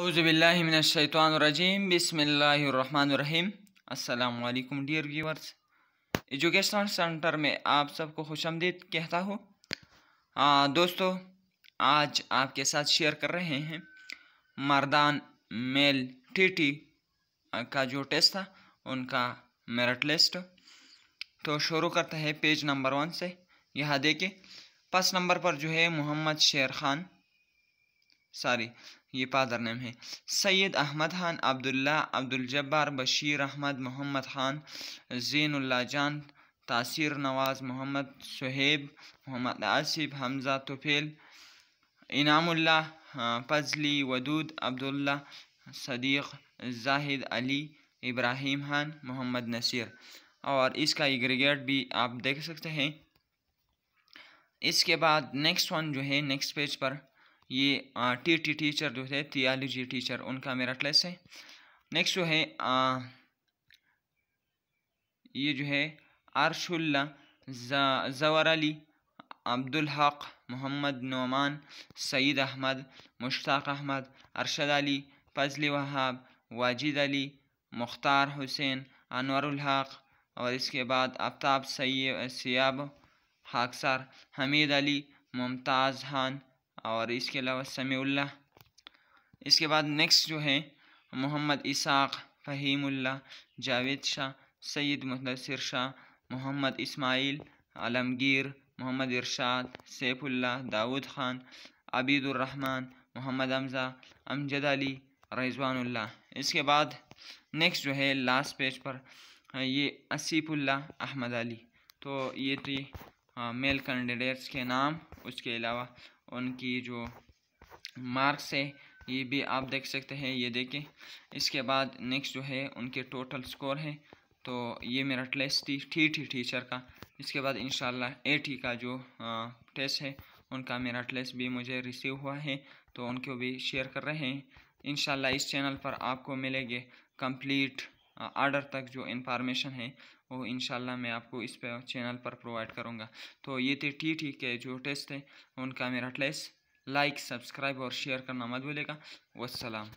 अउज़बिल्लिमिनशैतरजीम बसमीम अल्लाम dear viewers education centre में आप सबको खुश आमदीद कहता हूँ दोस्तों आज आपके साथ शेयर कर रहे हैं मर्दान मेल टीटी का जो टेस्ट था उनका मेरिट लिस्ट तो शुरू करते हैं पेज नंबर वन से यहाँ देखें फर्स्ट नंबर पर जो है मोहम्मद शेर खान सॉरी ये फादर नेम है सैयद अहमद खान अब्दुल्ला अब्दुल जब्बार बशीर अहमद मोहम्मद खान जीनुल्ला जान तासीर नवाज़ मोहम्मद सुहेब मोहम्मद आसिफ हमज़ा तुफेल इनामुल्ला पजली हाँ, वदूद अब्दुल्ला सदीक जाहिद अली इब्राहिम खान मोहम्मद नसीर और इसका एग्रीगेट भी आप देख सकते हैं इसके बाद नेक्स्ट वन जो है नेक्स्ट पेज पर ये टी टी टीचर जो है थियालोजी टीचर उनका मेरा क्लास है नेक्स्ट जो है आ, ये जो है अरशुल्ला जवर अली अब्दुल हक मोहम्मद नोमान सईद अहमद मुश्ताक अहमद अरशद अली फजल वहाब वाजिद अली मुख्तार हुसैन अनवरुल हक और इसके बाद आफ्ताब सैब सियाब हाकसार हमीद अली मुमताज़ खान और इसके अलावा समीउल्ला इसके बाद नेक्स्ट जो है मोहम्मद इसाक फ़हीमुल्ला जावेद शाह सैयद मुदसर शाह मोहम्मद इस्माइल आलमगीर मोहम्मद इरशाद सैफुल्ला दाऊद खान अबीदुलरहमान मोहम्मद हमज़ा अमजद अली रजवानुल्ला इसके बाद नेक्स्ट जो है लास्ट पेज पर ये असीफुल्ला अहमद अली तो ये थी मेल कैंडिडेट्स के नाम उसके अलावा उनकी जो मार्क्स है ये भी आप देख सकते हैं ये देखें इसके बाद नेक्स्ट जो है उनके टोटल स्कोर है तो ये मेरा टेस्ट थी ठीक टी टीचर का इसके बाद इन ए का जो टेस्ट है उनका मेरा टेस्ट भी मुझे रिसीव हुआ है तो उनको भी शेयर कर रहे हैं इन इस चैनल पर आपको मिलेंगे कंप्लीट आर्डर तक जो इन्फॉर्मेशन है वो इन मैं आपको इस पर चैनल पर प्रोवाइड करूँगा तो ये थे टी टी के जो टेस्ट थे उनका मेरा टेस्ट लाइक सब्सक्राइब और शेयर करना मत भूलेगा वसलम